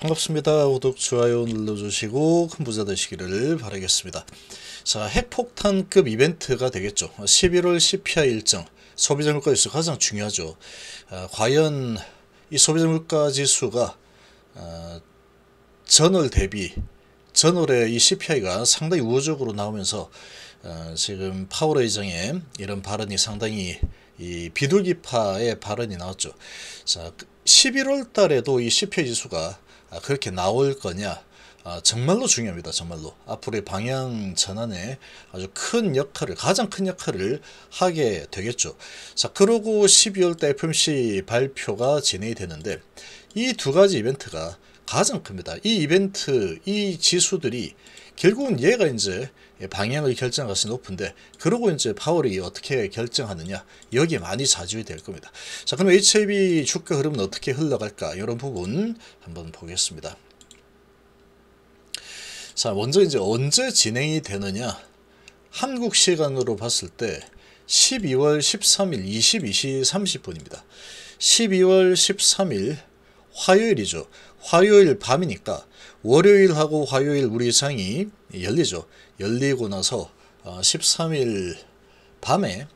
반갑습니다. 구독, 좋아요 눌러주시고 큰 부자 되시기를 바라겠습니다. 자, 핵폭탄급 이벤트가 되겠죠. 11월 CPI 일정, 소비자 물가 지수 가장 중요하죠. 아, 과연 이 소비자 물가 지수가 아, 전월 대비 전월에 이 CPI가 상당히 우호적으로 나오면서 어, 지금 파월 의장의 이런 발언이 상당히 이 비둘기파의 발언이 나왔죠. 자, 11월 그 달에도 이 CPI 지수가 아, 그렇게 나올 거냐 아, 정말로 중요합니다. 정말로 앞으로의 방향 전환에 아주 큰 역할을 가장 큰 역할을 하게 되겠죠. 자 그러고 12월 때 FMC 발표가 진행이 되는데 이 두 가지 이벤트가 가장 큽니다. 이 이벤트, 이 지수들이 결국은 얘가 이제 방향을 결정할 가 높은데 그러고 이제 파월이 어떻게 결정하느냐 여기 많이 자주이 될 겁니다. 자 그럼 HIB 주가 흐름은 어떻게 흘러갈까 이런 부분 한번 보겠습니다. 자 먼저 이제 언제 진행이 되느냐 한국 시간으로 봤을 때 12월 13일 22시 30분입니다. 12월 13일 화요일이죠. 화요일 밤이니까 월요일하고 화요일 우리 상이 열리죠. 열리고 나서 13일 어, 밤에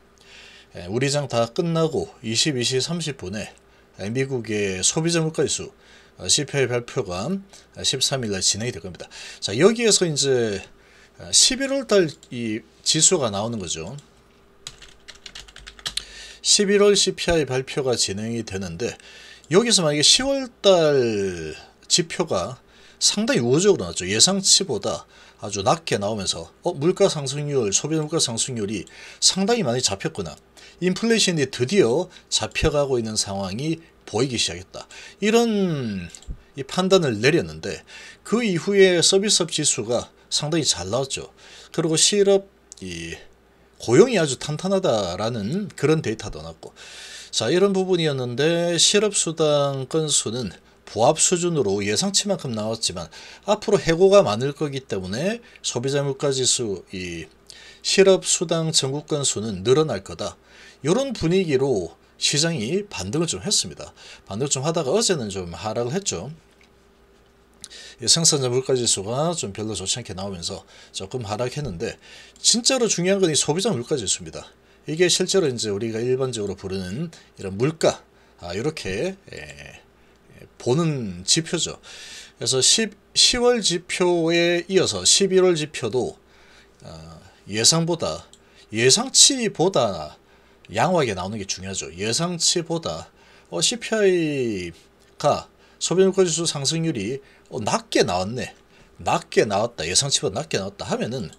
예, 우리장 다 끝나고 22시 30분에 미국의 소비자 물가지수 CPI 어, 발표가 13일날 어, 진행이 될 겁니다. 자 여기에서 이제 11월달 이 지수가 나오는 거죠. 11월 CPI 발표가 진행이 되는데 여기서 만약에 10월달 지표가 상당히 우호적으로 나왔죠. 예상치보다 아주 낮게 나오면서 어, 물가 상승률, 소비 물가 상승률이 상당히 많이 잡혔구나. 인플레이션이 드디어 잡혀가고 있는 상황이 보이기 시작했다. 이런 이 판단을 내렸는데 그 이후에 서비스업 지수가 상당히 잘 나왔죠. 그리고 실업 이 고용이 아주 탄탄하다라는 그런 데이터도 나왔고 자 이런 부분이었는데 실업수당 건수는 부합 수준으로 예상치만큼 나왔지만 앞으로 해고가 많을 거기 때문에 소비자 물가지수 이 실업수당 전국 건수는 늘어날 거다. 이런 분위기로 시장이 반등을 좀 했습니다. 반등을 좀 하다가 어제는 좀 하락을 했죠. 생산자 물가지수가 좀 별로 좋지 않게 나오면서 조금 하락했는데 진짜로 중요한 건 이 소비자 물가지수입니다. 이게 실제로 이제 우리가 일반적으로 부르는 이런 물가 아, 이렇게 예, 예, 보는 지표죠. 그래서 10, 10월 지표에 이어서 11월 지표도 어, 예상보다 예상치보다 양호하게 나오는 게 중요하죠. 예상치보다 어, CPI가 소비물가지수 상승률이 어, 낮게 나왔네. 낮게 나왔다. 예상치보다 낮게 나왔다 하면은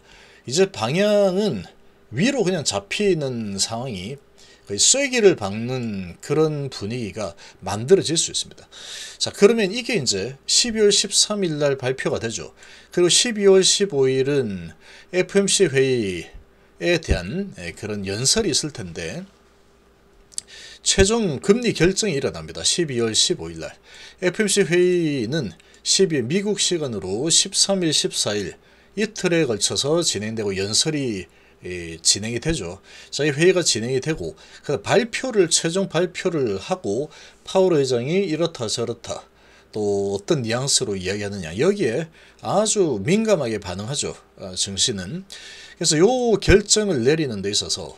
이제 방향은 위로 그냥 잡히는 상황이 거의 쐐기를 박는 그런 분위기가 만들어질 수 있습니다. 자 그러면 이게 이제 12월 13일 날 발표가 되죠. 그리고 12월 15일은 FMC 회의에 대한 예, 그런 연설이 있을 텐데 최종 금리 결정이 일어납니다. 12월 15일 날 FMC 회의는 12 미국 시간으로 13일, 14일 이틀에 걸쳐서 진행되고 연설이 예, 진행이 되죠. 저희 회의가 진행이 되고 그 발표를 최종 발표를 하고 파월 회장이 이렇다 저렇다 또 어떤 뉘앙스로 이야기하느냐 여기에 아주 민감하게 반응하죠. 증시는 아, 그래서 요 결정을 내리는 데 있어서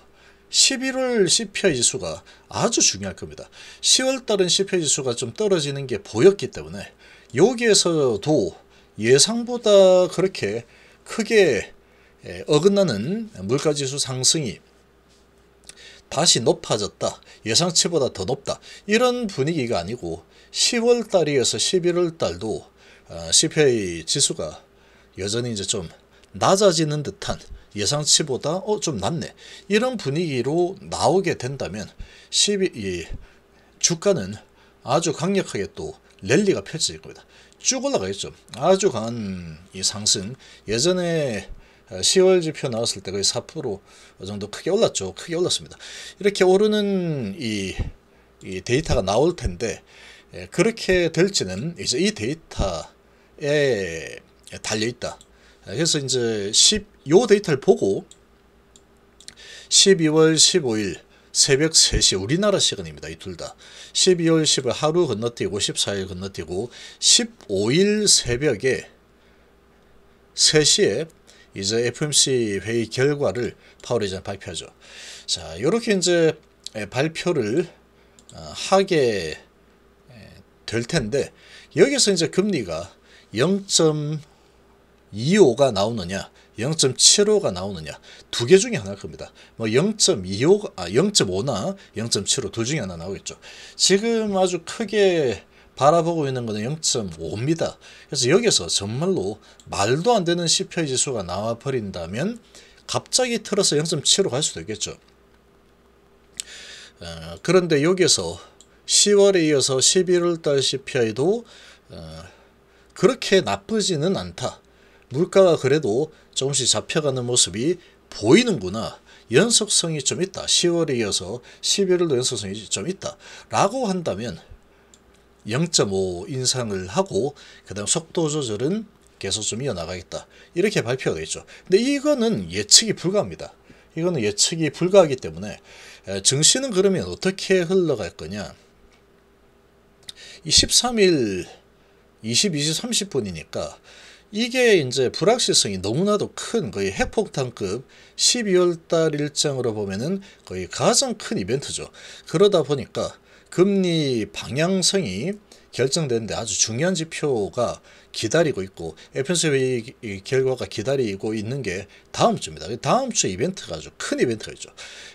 11월 CPI 지수가 아주 중요할 겁니다. 10월 달은 CPI 지수가 좀 떨어지는 게 보였기 때문에 여기에서도 예상보다 그렇게 크게 예, 어긋나는 물가지수 상승이 다시 높아졌다. 예상치보다 더 높다. 이런 분위기가 아니고 10월 달이어서 11월 달도 어, CPI 지수가 여전히 이제 좀 낮아지는 듯한 예상치보다 어 좀 낮네 이런 분위기로 나오게 된다면 12, 주가는 아주 강력하게 또 랠리가 펼쳐질 겁니다. 쭉 올라가겠죠. 아주 강한 이 상승 예전에 10월 지표 나왔을 때 거의 4% 정도 크게 올랐죠. 크게 올랐습니다. 이렇게 오르는 이, 이 데이터가 나올 텐데 예, 그렇게 될지는 이제 이 데이터에 달려있다. 그래서 이제 10, 요 데이터를 보고 12월 15일 새벽 3시 우리나라 시간입니다. 이 둘 다. 12월 10일 하루 건너뛰고 14일 건너뛰고 15일 새벽에 3시에 이제 FMC 회의 결과를 파월회장 발표하죠. 자, 이렇게 이제 발표를 어, 하게 될 텐데 여기서 이제 금리가 0.25가 나오느냐 0.75가 나오느냐 두 개 중에 하나일 겁니다. 뭐0 2 5 아, 0.5나 0.75 둘 중에 하나 나오겠죠. 지금 아주 크게 바라보고 있는 것은 0.5입니다. 그래서 여기서 정말로 말도 안 되는 CPI 지수가 나와버린다면 갑자기 틀어서 0.7로 갈 수도 있겠죠. 어, 그런데 여기서 10월에 이어서 11월달 CPI도 어, 그렇게 나쁘지는 않다. 물가가 그래도 조금씩 잡혀가는 모습이 보이는구나. 연속성이 좀 있다. 10월에 이어서 11월도 연속성이 좀 있다. 라고 한다면 0.5 인상을 하고 그 다음 속도 조절은 계속 좀 이어나가겠다. 이렇게 발표가 되 있죠. 근데 이거는 예측이 불가합니다. 이거는 예측이 불가하기 때문에 증시는 그러면 어떻게 흘러갈 거냐. 이 13일 22시 30분이니까 이게 이제 불확실성이 너무나도 큰 거의 핵폭탄급 12월 달 일정으로 보면은 거의 가장 큰 이벤트죠. 그러다 보니까 금리 방향성이 결정되는데 아주 중요한 지표가 기다리고 있고 FOMC 의 결과가 기다리고 있는 게 다음 주입니다. 그 다음 주 이벤트가 아주 큰 이벤트가 있죠.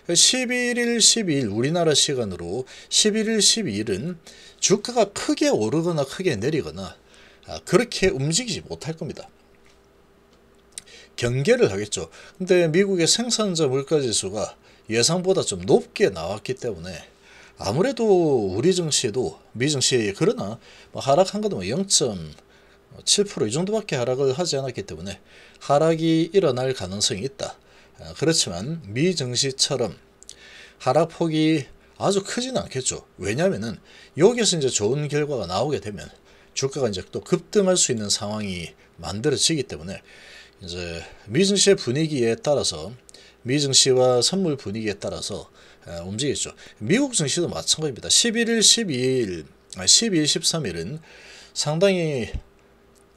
11일, 12일 우리나라 시간으로 11일, 12일은 주가가 크게 오르거나 크게 내리거나 아, 그렇게 움직이지 못할 겁니다. 경계를 하겠죠. 근데 미국의 생산자 물가지수가 예상보다 좀 높게 나왔기 때문에 아무래도 우리 증시도 미 증시 그러나 뭐 하락한 것도 뭐 0.7%이 정도밖에 하락을 하지 않았기 때문에 하락이 일어날 가능성이 있다. 아, 그렇지만 미 증시처럼 하락폭이 아주 크지는 않겠죠. 왜냐면은 여기서 이제 좋은 결과가 나오게 되면 주가가 이제 또 급등할 수 있는 상황이 만들어지기 때문에 이제 미증시의 분위기에 따라서 미증시와 선물 분위기에 따라서 움직이죠. 미국 증시도 마찬가지입니다. 11일, 12일, 12일, 13일은 상당히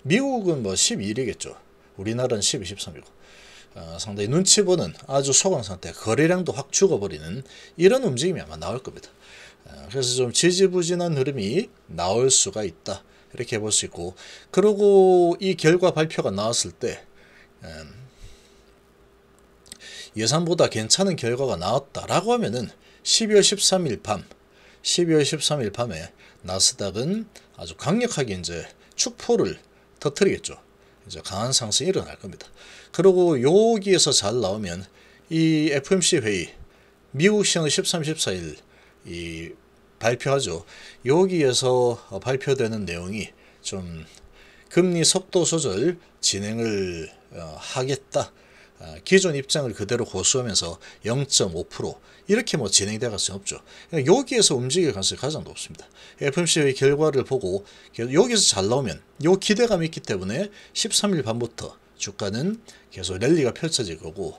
미국은 뭐 12일이겠죠. 우리나라는 12, 13이고 어, 상당히 눈치 보는 아주 소강 상태, 거래량도 확 죽어버리는 이런 움직임이 아마 나올 겁니다. 어, 그래서 좀 지지부진한 흐름이 나올 수가 있다. 이렇게 볼 수 있고 그리고 이 결과 발표가 나왔을 때 음, 예상보다 괜찮은 결과가 나왔다라고 하면은 12월 13일 밤, 12월 13일 밤에 나스닥은 아주 강력하게 이제 축포를 터트리겠죠. 이제 강한 상승이 일어날 겁니다. 그리고 여기에서 잘 나오면 이 FMC 회의 미국 시간은 13, 14일 이 발표하죠. 여기에서 발표되는 내용이 좀 금리 속도 조절 진행을 어, 하겠다. 아, 기존 입장을 그대로 고수하면서 0.5% 이렇게 뭐 진행돼 갈 수는 없죠. 그러니까 여기에서 움직일 가능성이 가장 높습니다. FMC의 결과를 보고 여기서 잘 나오면 요 기대감이 있기 때문에 13일 밤부터 주가는 계속 랠리가 펼쳐질 거고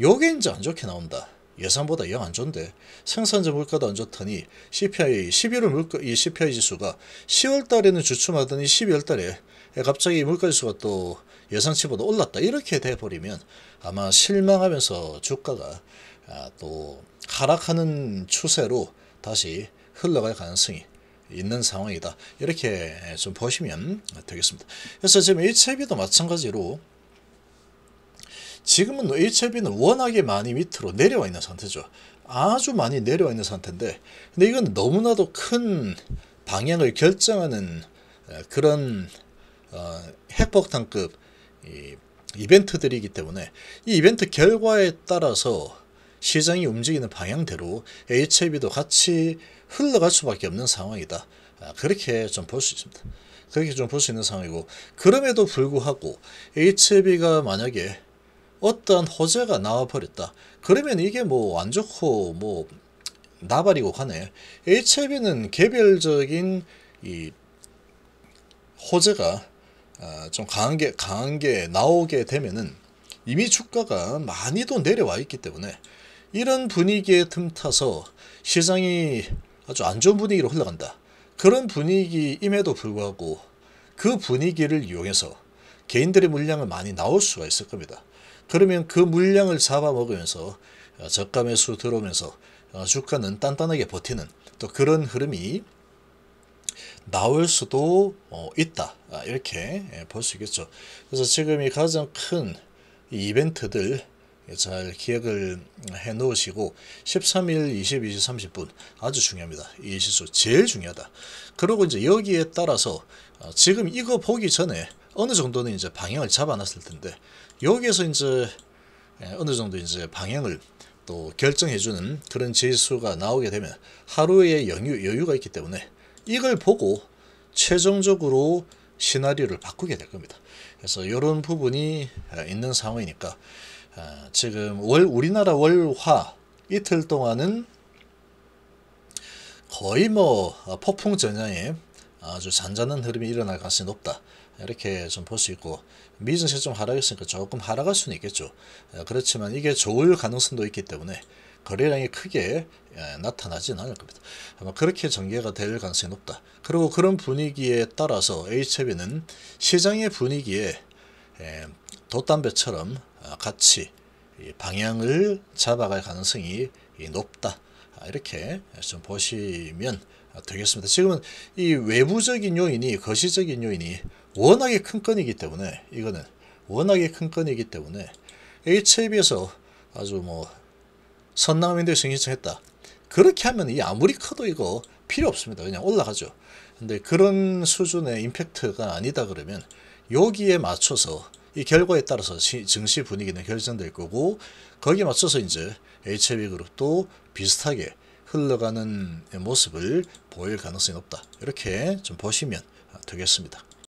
요게 이제 안 좋게 나온다. 예상보다 영 안 좋은데 생산자 물가도 안 좋더니 CPI 11월 물가 이 CPI 지수가 10월 달에는 주춤하더니 12월 달에 갑자기 물가 지수가 또 예상치보다 올랐다 이렇게 돼버리면 아마 실망하면서 주가가 아, 또 하락하는 추세로 다시 흘러갈 가능성이 있는 상황이다. 이렇게 좀 보시면 되겠습니다. 그래서 지금 HIV도 마찬가지로 지금은 HIV는 워낙에 많이 밑으로 내려와 있는 상태죠. 아주 많이 내려와 있는 상태인데 근데 이건 너무나도 큰 방향을 결정하는 어, 그런 어, 핵폭탄급 이벤트들이기 때문에 이 이벤트 결과에 따라서 시장이 움직이는 방향대로 HIV도 같이 흘러갈 수밖에 없는 상황이다. 아, 그렇게 좀 볼 수 있습니다. 그렇게 좀 볼 수 있는 상황이고 그럼에도 불구하고 HIV가 만약에 어떠한 호재가 나와버렸다. 그러면 이게 뭐 안 좋고 뭐 나발이고 하네. HIV는 개별적인 이 호재가 아, 좀 강한 게 강한 게 나오게 되면은 이미 주가가 많이도 내려와 있기 때문에 이런 분위기에 틈타서 시장이 아주 안 좋은 분위기로 흘러간다. 그런 분위기임에도 불구하고 그 분위기를 이용해서 개인들의 물량을 많이 나올 수가 있을 겁니다. 그러면 그 물량을 잡아먹으면서 저가 어, 매수 들어오면서 어, 주가는 단단하게 버티는 또 그런 흐름이 나올 수도 어, 있다. 아, 이렇게 예, 볼수 있겠죠. 그래서 지금이 가장 큰 이벤트들 예, 잘 기억을 해 놓으시고 13일 22시 30분 아주 중요합니다. 이 시수 제일 중요하다. 그리고 이제 여기에 따라서 아, 지금 이거 보기 전에 어느 정도는 이제 방향을 잡아놨을 텐데 여기에서 이제 예, 어느 정도 이제 방향을 또 결정해주는 그런 지수가 나오게 되면 하루의 영유, 여유가 있기 때문에 이걸 보고 최종적으로 시나리오를 바꾸게 될 겁니다. 그래서 이런 부분이 어, 있는 상황이니까 어, 지금 월 우리나라 월화 이틀 동안은 거의 뭐 어, 폭풍 전야에 아주 잔잔한 흐름이 일어날 가능성이 높다. 이렇게 좀 볼 수 있고 미증시좀 하락했으니까 조금 하락할 수는 있겠죠. 그렇지만 이게 좋을 가능성도 있기 때문에 거래량이 크게 예, 나타나지는 않을 겁니다. 아마 그렇게 전개가 될 가능성이 높다. 그리고 그런 분위기에 따라서 HB는 시장의 분위기에 예, 돛담배처럼 아, 같이 방향을 잡아갈 가능성이 높다. 아, 이렇게 좀 보시면 되겠습니다. 지금은 이 외부적인 요인이 거시적인 요인이 워낙에 큰 건이기 때문에 이거는 워낙에 큰 건이기 때문에 HIB에서 아주 뭐 선남인들 승신청했다. 그렇게 하면 이 아무리 커도 이거 필요 없습니다. 그냥 올라가죠. 근데 그런 수준의 임팩트가 아니다 그러면 여기에 맞춰서 이 결과에 따라서 증시 분위기는 결정될 거고 거기에 맞춰서 이제 HB 그룹도 비슷하게 흘러가는 모습을 보일 가능성이 높다. 이렇게 좀 보시면 되겠습니다.